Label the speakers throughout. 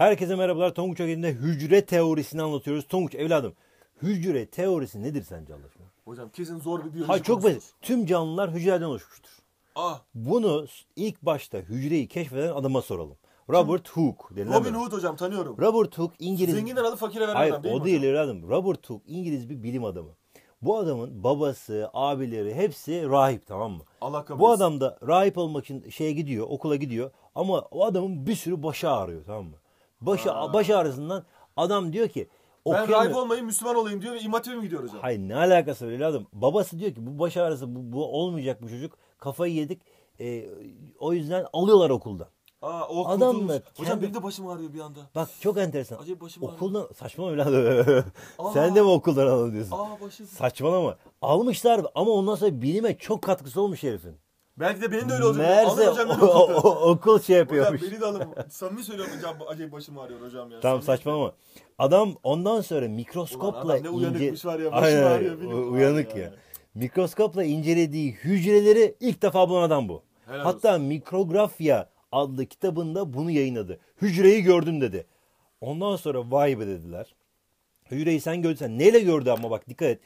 Speaker 1: Herkese merhabalar. Tonguç Akademi'de hücre teorisini anlatıyoruz. Tonguç evladım hücre teorisi nedir sence Allah aşkına? Hocam kesin zor bir biyoloji Hayır çok basit. Tüm canlılar hücreden oluşmuştur. Ah. Bunu ilk başta hücreyi keşfeden adama soralım. Robert Hooke denilen Robin adam. Hood hocam tanıyorum. Robert Hooke İngiliz... Zenginden alıp fakire veren Hayır, adam değil o mi değil hocam? evladım. Robert Hooke İngiliz bir bilim adamı. Bu adamın babası, abileri hepsi rahip tamam mı? Allah kabul Bu adam da rahip olmak için şeye gidiyor, okula gidiyor. Ama o adamın bir sürü başı ağrıyor tamam mı? Baş, Aa. baş ağrısından adam diyor ki ben rahip olmayayım Müslüman olayım diyor ve imam mi gidiyor hocam? Hayır ne alakası var evladım. Babası diyor ki bu baş ağrısı bu, bu olmayacak bu çocuk. Kafayı yedik. E, o yüzden alıyorlar okuldan. Aa, o Adamla kendi... Hocam benim de başım ağrıyor bir anda. Bak çok enteresan. Acayip başım okuldan... ağrıyor. Saçmalama evladım. Sen de mi okuldan alın diyorsun? Aa, başım. Saçmalama. Almışlar ama ondan sonra bilime çok katkısı olmuş herifin. Belki de benim de öyle olacak. Meğerse hocam okul şey yapıyormuş. Hocam beni de alın. Samimi söylüyorum hocam acayip başım ağrıyor hocam ya. Tamam saçma ama. Adam ondan sonra mikroskopla Ulan adam ne ince... uyanıkmış var ya başım Aynen, ağrıyor. aynen. uyanık ya. Mikroskopla incelediği hücreleri ilk defa bulan adam bu. Helal Hatta mikrografya adlı kitabında bunu yayınladı. Hücreyi gördüm dedi. Ondan sonra vay be dediler. Hücreyi sen gördün. Sen neyle gördü ama bak dikkat et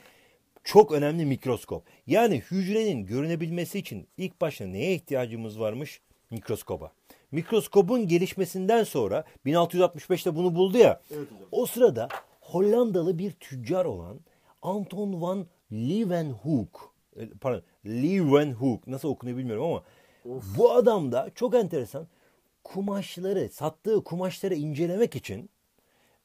Speaker 1: çok önemli mikroskop. Yani hücrenin görünebilmesi için ilk başta neye ihtiyacımız varmış? Mikroskoba. Mikroskobun gelişmesinden sonra 1665'te bunu buldu ya. Evet, hocam. o sırada Hollandalı bir tüccar olan Anton van Leeuwenhoek e, pardon Leeuwenhoek nasıl okunuyor bilmiyorum ama of. bu adam da çok enteresan kumaşları sattığı kumaşları incelemek için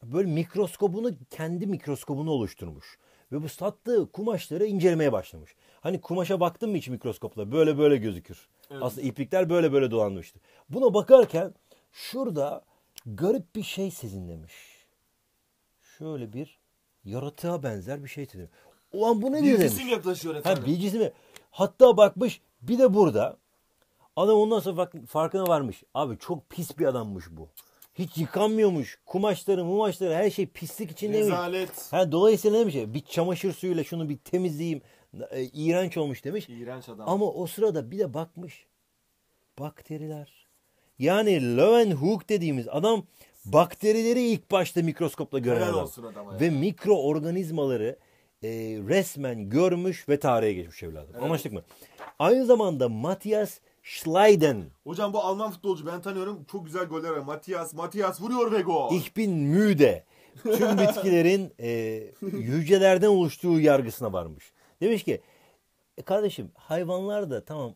Speaker 1: böyle mikroskobunu kendi mikroskobunu oluşturmuş. Ve bu sattığı kumaşları incelemeye başlamış. Hani kumaşa baktın mı hiç mikroskopla? Böyle böyle gözükür. Evet. Aslında iplikler böyle böyle dolanmıştı. Buna bakarken şurada garip bir şey sezinlemiş. Şöyle bir yaratığa benzer bir şey sezinlemiş. Ulan bu ne diyor demiş. Bilgisi yaklaşıyor efendim? Ha, bir cisim. Hatta bakmış bir de burada. Adam ondan sonra farkına varmış. Abi çok pis bir adammış bu. Hiç yıkanmıyormuş. Kumaşları, mumaşları her şey pislik içindeymiş. Rezalet. Ha, dolayısıyla ne demiş? Bir çamaşır suyuyla şunu bir temizleyeyim. E, iğrenç olmuş demiş. İğrenç adam. Ama o sırada bir de bakmış. Bakteriler. Yani Leeuwenhoek dediğimiz adam bakterileri ilk başta mikroskopla gören Helal adam. Ve yani. mikroorganizmaları e, resmen görmüş ve tarihe geçmiş evladım. Evet. Anlaştık mı? Aynı zamanda Matias Schleiden. Hocam bu Alman futbolcu ben tanıyorum. Çok güzel goller var. Matias, Matias vuruyor ve gol. Ich bin müde. Tüm bitkilerin e, yücelerden oluştuğu yargısına varmış. Demiş ki e kardeşim hayvanlar da tamam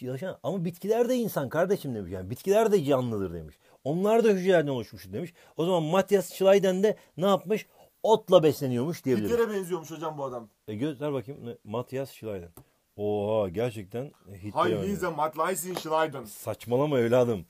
Speaker 1: yaşayan ama bitkiler de insan kardeşim demiş. Yani bitkiler de canlıdır demiş. Onlar da hücrelerden oluşmuş demiş. O zaman Matias Schleiden de ne yapmış? Otla besleniyormuş diyebiliriz. Hitlere benziyormuş hocam bu adam. E göster bakayım. Matias Schleiden. Oha gerçekten Hitler Heilize Matleisen Schneiden. Saçmalama evladım.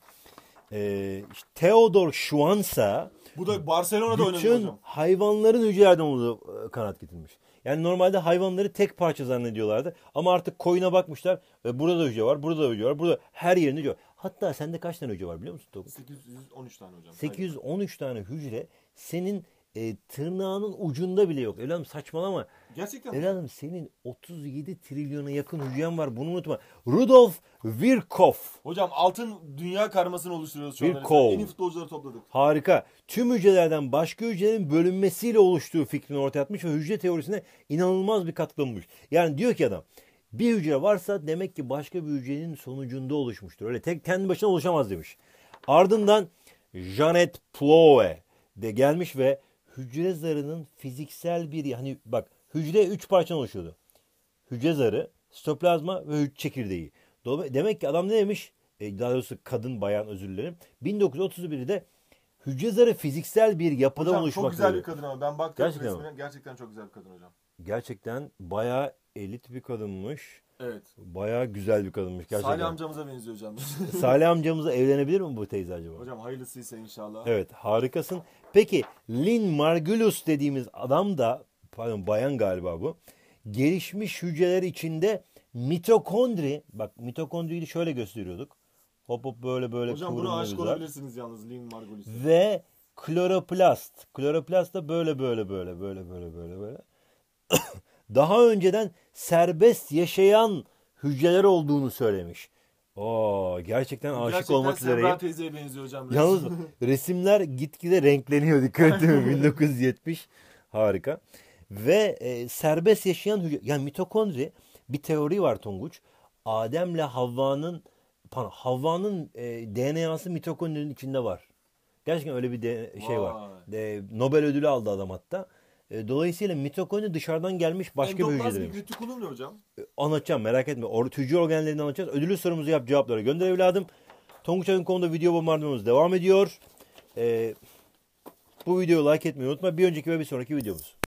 Speaker 1: Ee, işte Theodor Schwanza bu da Barcelona'da oynamış hocam. hayvanların hücrelerden oldu e, kanat getirmiş. Yani normalde hayvanları tek parça zannediyorlardı. Ama artık koyuna bakmışlar. E, burada da hücre var, burada da hücre var, burada her yerinde hücre var. Hatta sende kaç tane hücre var biliyor musun 813 tane hocam. 813 tane hücre senin e, tırnağının ucunda bile yok. Evladım saçmalama. Gerçekten Evladım senin 37 trilyona yakın hücren var. Bunu unutma. Rudolf Virchow. Hocam altın dünya karmasını oluşturuyoruz şu anda. En iyi futbolcuları topladık. Harika. Tüm hücrelerden başka hücrelerin bölünmesiyle oluştuğu fikrini ortaya atmış ve hücre teorisine inanılmaz bir katkı bulmuş. Yani diyor ki adam bir hücre varsa demek ki başka bir hücrenin sonucunda oluşmuştur. Öyle tek kendi başına oluşamaz demiş. Ardından Janet Plowe de gelmiş ve hücre zarının fiziksel bir yani bak hücre 3 parçadan oluşuyordu. Hücre zarı, sitoplazma ve hücre çekirdeği. Demek ki adam ne demiş? E, daha doğrusu kadın bayan özür dilerim. 1931'de hücre zarı fiziksel bir yapıda hocam, oluşmaktadır. Çok güzel bir kadın ama ben baktım gerçekten resmine. Gerçekten çok güzel bir kadın hocam. Gerçekten bayağı elit bir kadınmış. Evet. Bayağı güzel bir kadınmış gerçekten. Salih amcamıza benziyor canım. Salih amcamıza evlenebilir mi bu teyze acaba? Hocam hayırlısıysa inşallah. Evet harikasın. Peki Lin Margulis dediğimiz adam da pardon bayan galiba bu. Gelişmiş hücreler içinde mitokondri bak mitokondriyi şöyle gösteriyorduk. Hop hop böyle böyle Hocam bunu aşık olabilirsiniz yalnız Lin Margulis. Ve kloroplast. Kloroplast da böyle böyle böyle böyle böyle böyle böyle. Daha önceden serbest yaşayan hücreler olduğunu söylemiş. Oo, gerçekten aşık gerçekten olmak üzere. Gerçekten teyzeye benziyor hocam. Yalnız resimler gitgide renkleniyor dikkat edin 1970 harika. Ve e, serbest yaşayan hücre yani mitokondri bir teori var Tonguç. Adem'le Havva'nın Havva'nın e, DNA'sı mitokondrinin içinde var. Gerçekten öyle bir de, şey Vay. var. De, Nobel ödülü aldı adam hatta. E, dolayısıyla mitokondri dışarıdan gelmiş başka Endoplazmik bir hücre demiş. retikulum ne hocam? E, anlatacağım merak etme. Or tüccar organlarını anlatacağız. Ödülü sorumuzu yap cevapları gönder evladım. Tonguç'un konuda video bombardımanımız devam ediyor. E, bu videoyu like etmeyi unutma. Bir önceki ve bir sonraki videomuz.